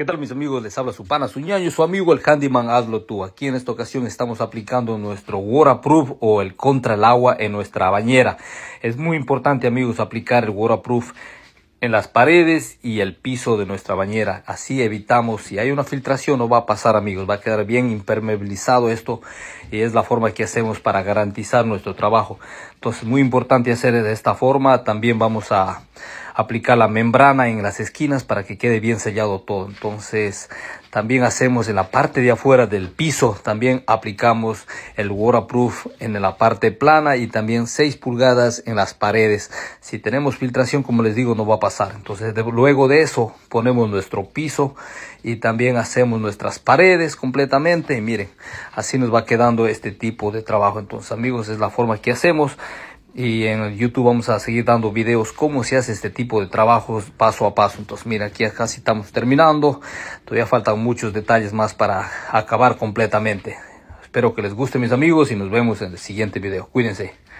¿Qué tal mis amigos? Les habla su pana, su ñaño, su amigo el handyman, hazlo tú. Aquí en esta ocasión estamos aplicando nuestro waterproof o el contra el agua en nuestra bañera. Es muy importante amigos aplicar el waterproof en las paredes y el piso de nuestra bañera. Así evitamos, si hay una filtración no va a pasar amigos, va a quedar bien impermeabilizado esto y es la forma que hacemos para garantizar nuestro trabajo. Entonces muy importante hacer de esta forma, también vamos a aplicar la membrana en las esquinas para que quede bien sellado todo. Entonces también hacemos en la parte de afuera del piso, también aplicamos el waterproof en la parte plana y también 6 pulgadas en las paredes. Si tenemos filtración, como les digo, no va a pasar. Entonces luego de eso ponemos nuestro piso y también hacemos nuestras paredes completamente. Y miren, así nos va quedando este tipo de trabajo. Entonces amigos, es la forma que hacemos y en YouTube vamos a seguir dando videos cómo se hace este tipo de trabajos paso a paso. Entonces, mira, aquí casi estamos terminando. Todavía faltan muchos detalles más para acabar completamente. Espero que les guste mis amigos y nos vemos en el siguiente video. Cuídense.